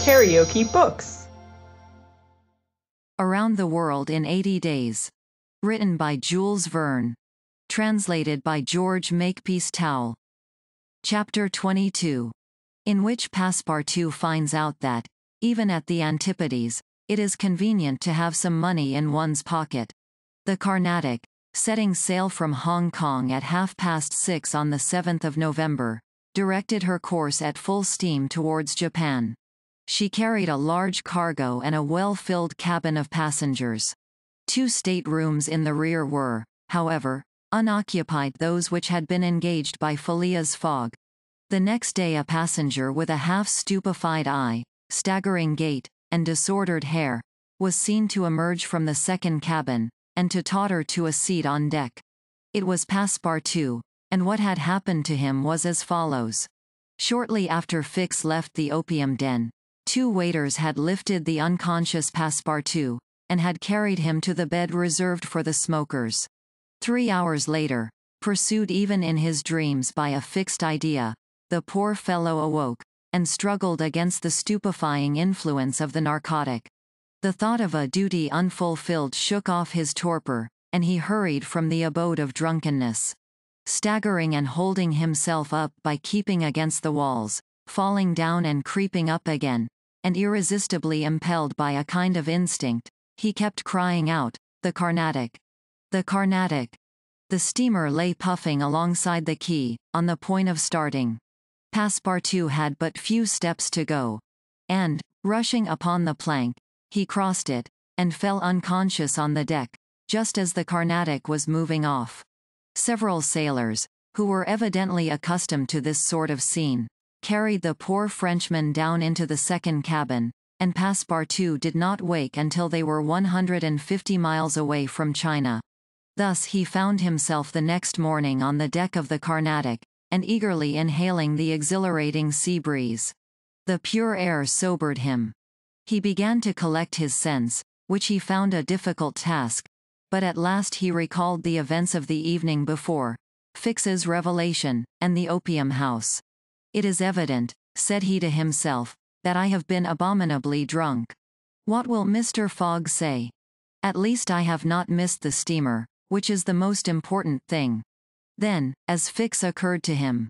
Karaoke Books. Around the World in 80 Days. Written by Jules Verne. Translated by George Makepeace Towel. Chapter 22. In which Passepartout finds out that, even at the Antipodes, it is convenient to have some money in one's pocket. The Carnatic, setting sail from Hong Kong at half past six on the 7th of November, directed her course at full steam towards Japan. She carried a large cargo and a well-filled cabin of passengers. Two staterooms in the rear were, however, unoccupied those which had been engaged by Falia's fog. The next day a passenger with a half-stupefied eye, staggering gait, and disordered hair, was seen to emerge from the second cabin, and to totter to a seat on deck. It was Passepartout, and what had happened to him was as follows. Shortly after Fix left the opium den, Two waiters had lifted the unconscious Passepartout, and had carried him to the bed reserved for the smokers. Three hours later, pursued even in his dreams by a fixed idea, the poor fellow awoke, and struggled against the stupefying influence of the narcotic. The thought of a duty unfulfilled shook off his torpor, and he hurried from the abode of drunkenness. Staggering and holding himself up by keeping against the walls, falling down and creeping up again. And irresistibly impelled by a kind of instinct, he kept crying out, The Carnatic! The Carnatic! The steamer lay puffing alongside the quay, on the point of starting. Passepartout had but few steps to go. And, rushing upon the plank, he crossed it, and fell unconscious on the deck, just as the Carnatic was moving off. Several sailors, who were evidently accustomed to this sort of scene, carried the poor Frenchman down into the second cabin, and Passepartout did not wake until they were 150 miles away from China. Thus he found himself the next morning on the deck of the Carnatic, and eagerly inhaling the exhilarating sea breeze. The pure air sobered him. He began to collect his sense, which he found a difficult task, but at last he recalled the events of the evening before, Fix's revelation, and the opium house. It is evident, said he to himself, that I have been abominably drunk. What will Mr. Fogg say? At least I have not missed the steamer, which is the most important thing. Then, as Fix occurred to him.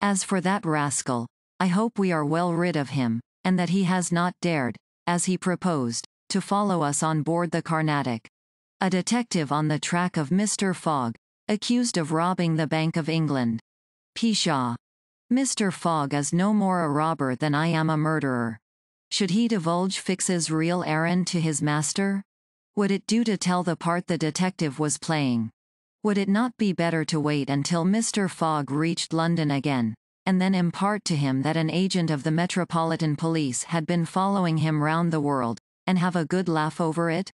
As for that rascal, I hope we are well rid of him, and that he has not dared, as he proposed, to follow us on board the Carnatic. A detective on the track of Mr. Fogg, accused of robbing the Bank of England. Pshaw, Mr. Fogg is no more a robber than I am a murderer. Should he divulge Fix's real errand to his master? Would it do to tell the part the detective was playing? Would it not be better to wait until Mr. Fogg reached London again, and then impart to him that an agent of the Metropolitan Police had been following him round the world, and have a good laugh over it?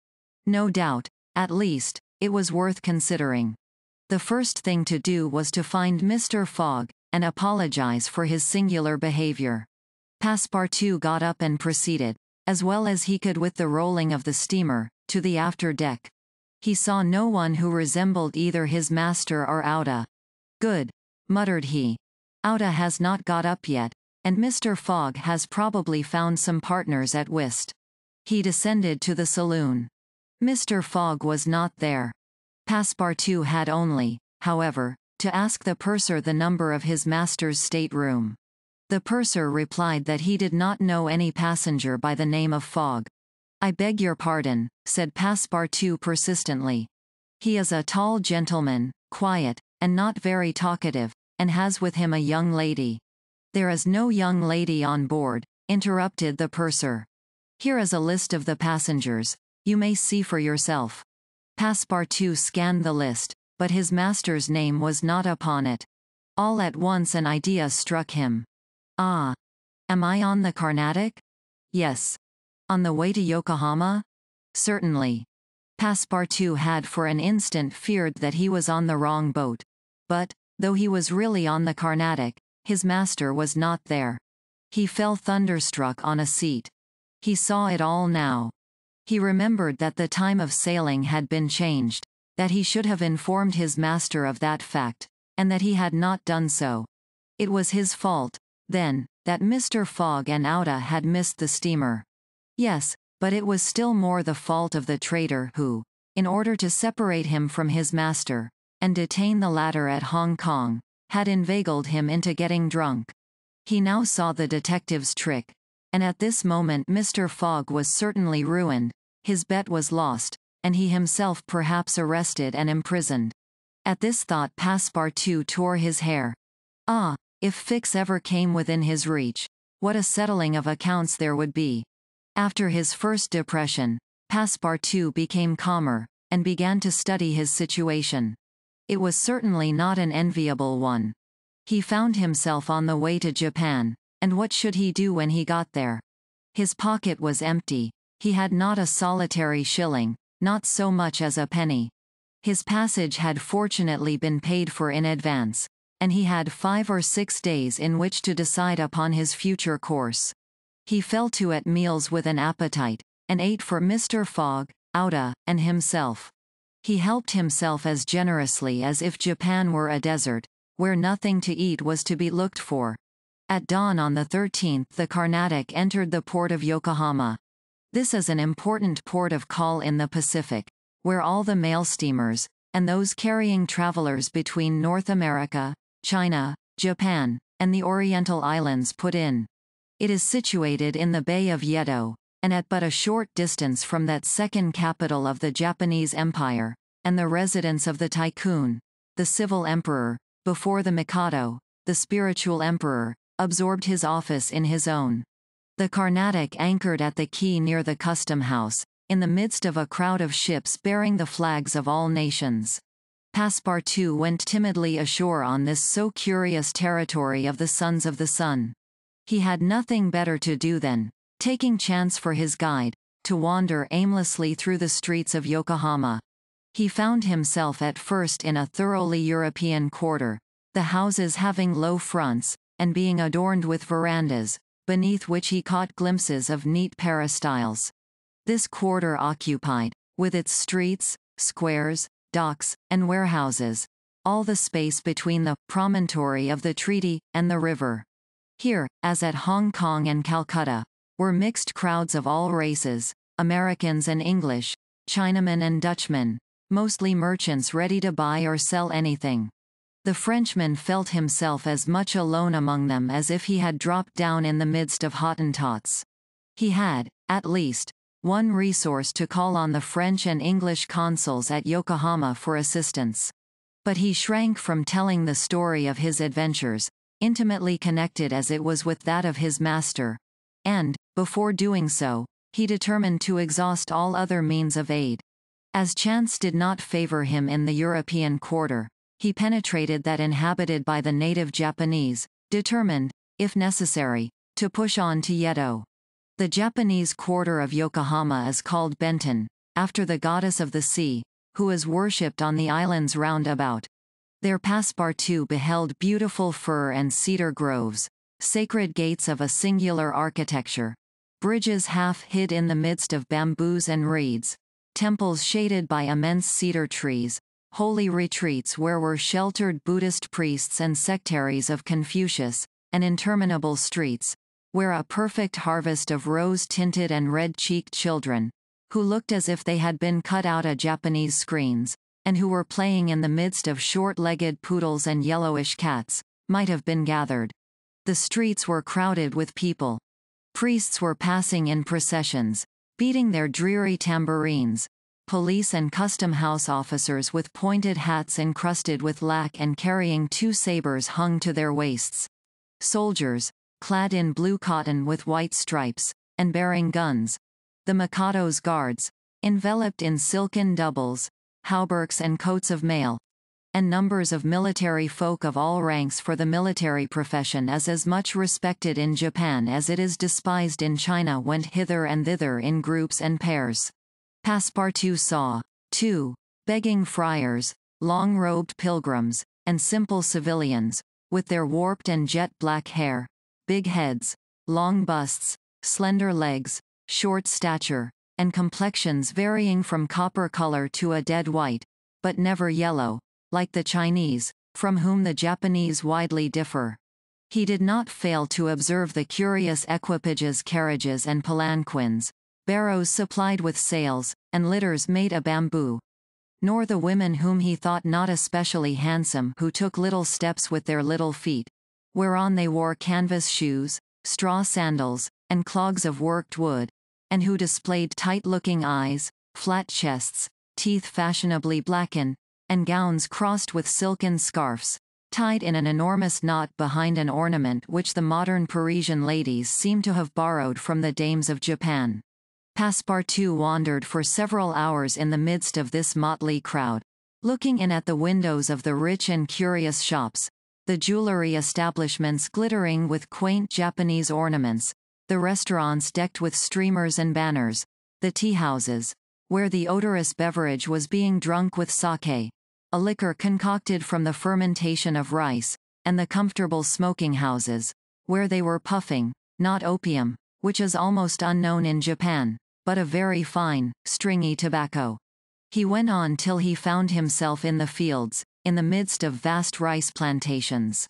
No doubt, at least, it was worth considering. The first thing to do was to find Mr. Fogg, and apologize for his singular behavior. Passepartout got up and proceeded, as well as he could with the rolling of the steamer, to the after deck. He saw no one who resembled either his master or Outa. Good, muttered he. Outa has not got up yet, and Mr. Fogg has probably found some partners at whist. He descended to the saloon. Mr. Fogg was not there. Passepartout had only, however, to ask the purser the number of his master's stateroom. The purser replied that he did not know any passenger by the name of Fogg. I beg your pardon, said Passepartout persistently. He is a tall gentleman, quiet, and not very talkative, and has with him a young lady. There is no young lady on board, interrupted the purser. Here is a list of the passengers. You may see for yourself. Passepartout scanned the list, but his master's name was not upon it. All at once an idea struck him. Ah! Am I on the Carnatic? Yes. On the way to Yokohama? Certainly. Passepartout had for an instant feared that he was on the wrong boat. But, though he was really on the Carnatic, his master was not there. He fell thunderstruck on a seat. He saw it all now. He remembered that the time of sailing had been changed that he should have informed his master of that fact, and that he had not done so. It was his fault, then, that Mr. Fogg and Auda had missed the steamer. Yes, but it was still more the fault of the traitor who, in order to separate him from his master, and detain the latter at Hong Kong, had inveigled him into getting drunk. He now saw the detective's trick, and at this moment Mr. Fogg was certainly ruined, his bet was lost, and he himself perhaps arrested and imprisoned. At this thought Passepartout tore his hair. Ah, if Fix ever came within his reach, what a settling of accounts there would be. After his first depression, Passepartout became calmer, and began to study his situation. It was certainly not an enviable one. He found himself on the way to Japan, and what should he do when he got there? His pocket was empty, he had not a solitary shilling, not so much as a penny. His passage had fortunately been paid for in advance, and he had five or six days in which to decide upon his future course. He fell to at meals with an appetite, and ate for Mr. Fogg, Outa, and himself. He helped himself as generously as if Japan were a desert, where nothing to eat was to be looked for. At dawn on the 13th the Carnatic entered the port of Yokohama. This is an important port of call in the Pacific, where all the mail steamers, and those carrying travelers between North America, China, Japan, and the Oriental Islands put in. It is situated in the Bay of Yedo, and at but a short distance from that second capital of the Japanese Empire, and the residence of the Tycoon, the civil emperor, before the Mikado, the spiritual emperor, absorbed his office in his own. The Carnatic anchored at the quay near the custom house, in the midst of a crowd of ships bearing the flags of all nations. Passepartout went timidly ashore on this so curious territory of the sons of the sun. He had nothing better to do than, taking chance for his guide, to wander aimlessly through the streets of Yokohama. He found himself at first in a thoroughly European quarter, the houses having low fronts, and being adorned with verandas, beneath which he caught glimpses of neat peristyles. This quarter occupied, with its streets, squares, docks, and warehouses, all the space between the promontory of the treaty and the river. Here, as at Hong Kong and Calcutta, were mixed crowds of all races, Americans and English, Chinamen and Dutchmen, mostly merchants ready to buy or sell anything. The Frenchman felt himself as much alone among them as if he had dropped down in the midst of Hottentots. He had, at least, one resource to call on the French and English consuls at Yokohama for assistance. But he shrank from telling the story of his adventures, intimately connected as it was with that of his master. And, before doing so, he determined to exhaust all other means of aid. As chance did not favor him in the European quarter, he penetrated that inhabited by the native Japanese, determined, if necessary, to push on to Yedo. The Japanese quarter of Yokohama is called Benton after the goddess of the sea, who is worshipped on the islands round about. Their Passepartout beheld beautiful fir and cedar groves, sacred gates of a singular architecture, bridges half hid in the midst of bamboos and reeds, temples shaded by immense cedar trees, holy retreats where were sheltered Buddhist priests and sectaries of Confucius, and interminable streets, where a perfect harvest of rose-tinted and red-cheeked children, who looked as if they had been cut out of Japanese screens, and who were playing in the midst of short-legged poodles and yellowish cats, might have been gathered. The streets were crowded with people. Priests were passing in processions, beating their dreary tambourines, police and custom house officers with pointed hats encrusted with lac and carrying two sabers hung to their waists. Soldiers, clad in blue cotton with white stripes, and bearing guns. The Mikado's guards, enveloped in silken doubles, hauberks and coats of mail. And numbers of military folk of all ranks for the military profession is as much respected in Japan as it is despised in China went hither and thither in groups and pairs. Passepartout saw, too, begging friars, long-robed pilgrims, and simple civilians, with their warped and jet-black hair, big heads, long busts, slender legs, short stature, and complexions varying from copper color to a dead white, but never yellow, like the Chinese, from whom the Japanese widely differ. He did not fail to observe the curious equipages carriages and palanquins, barrows supplied with sails, and litters made of bamboo. Nor the women whom he thought not especially handsome who took little steps with their little feet, whereon they wore canvas shoes, straw sandals, and clogs of worked wood, and who displayed tight-looking eyes, flat chests, teeth fashionably blackened, and gowns crossed with silken scarfs, tied in an enormous knot behind an ornament which the modern Parisian ladies seem to have borrowed from the dames of Japan. Passepartout wandered for several hours in the midst of this motley crowd, looking in at the windows of the rich and curious shops, the jewelry establishments glittering with quaint Japanese ornaments, the restaurants decked with streamers and banners, the tea houses, where the odorous beverage was being drunk with sake, a liquor concocted from the fermentation of rice, and the comfortable smoking houses, where they were puffing, not opium, which is almost unknown in Japan but a very fine, stringy tobacco. He went on till he found himself in the fields, in the midst of vast rice plantations.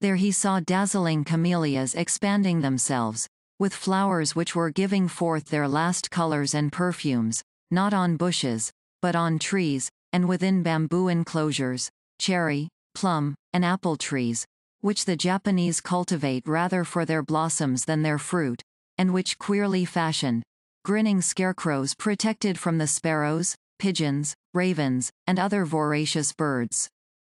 There he saw dazzling camellias expanding themselves, with flowers which were giving forth their last colors and perfumes, not on bushes, but on trees, and within bamboo enclosures, cherry, plum, and apple trees, which the Japanese cultivate rather for their blossoms than their fruit, and which queerly fashioned, Grinning scarecrows protected from the sparrows, pigeons, ravens, and other voracious birds.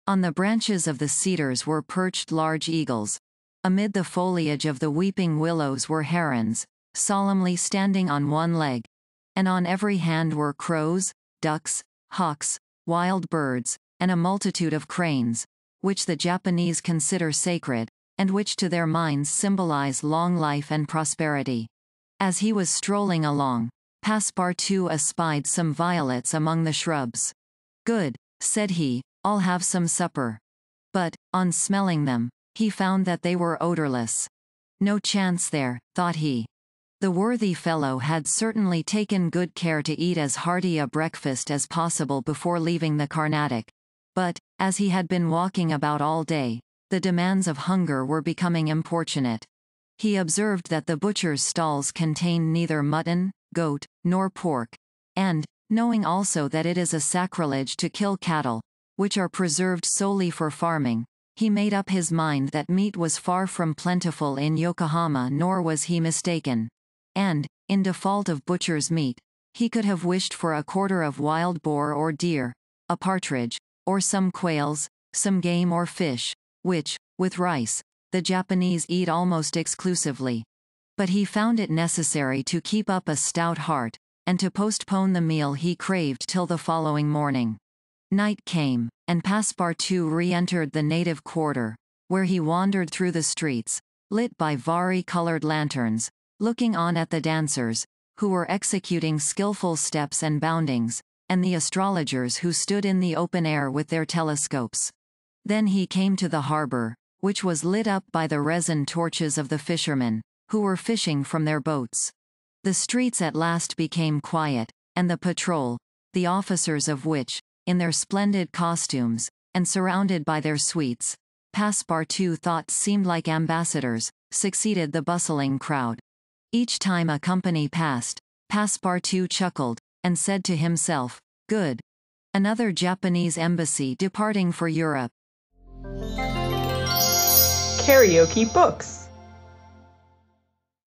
On the branches of the cedars were perched large eagles. Amid the foliage of the weeping willows were herons, solemnly standing on one leg. And on every hand were crows, ducks, hawks, wild birds, and a multitude of cranes, which the Japanese consider sacred, and which to their minds symbolize long life and prosperity. As he was strolling along, Passepartout espied some violets among the shrubs. Good, said he, I'll have some supper. But, on smelling them, he found that they were odorless. No chance there, thought he. The worthy fellow had certainly taken good care to eat as hearty a breakfast as possible before leaving the Carnatic. But, as he had been walking about all day, the demands of hunger were becoming importunate. He observed that the butcher's stalls contain neither mutton, goat, nor pork, and, knowing also that it is a sacrilege to kill cattle, which are preserved solely for farming, he made up his mind that meat was far from plentiful in Yokohama nor was he mistaken. And, in default of butcher's meat, he could have wished for a quarter of wild boar or deer, a partridge, or some quails, some game or fish, which, with rice, the Japanese eat almost exclusively. But he found it necessary to keep up a stout heart, and to postpone the meal he craved till the following morning. Night came, and Passepartout re-entered the native quarter, where he wandered through the streets, lit by vari-colored lanterns, looking on at the dancers, who were executing skillful steps and boundings, and the astrologers who stood in the open air with their telescopes. Then he came to the harbor, which was lit up by the resin torches of the fishermen, who were fishing from their boats. The streets at last became quiet, and the patrol, the officers of which, in their splendid costumes, and surrounded by their suites, Passepartout thought seemed like ambassadors, succeeded the bustling crowd. Each time a company passed, Passepartout chuckled, and said to himself, Good. Another Japanese embassy departing for Europe karaoke books.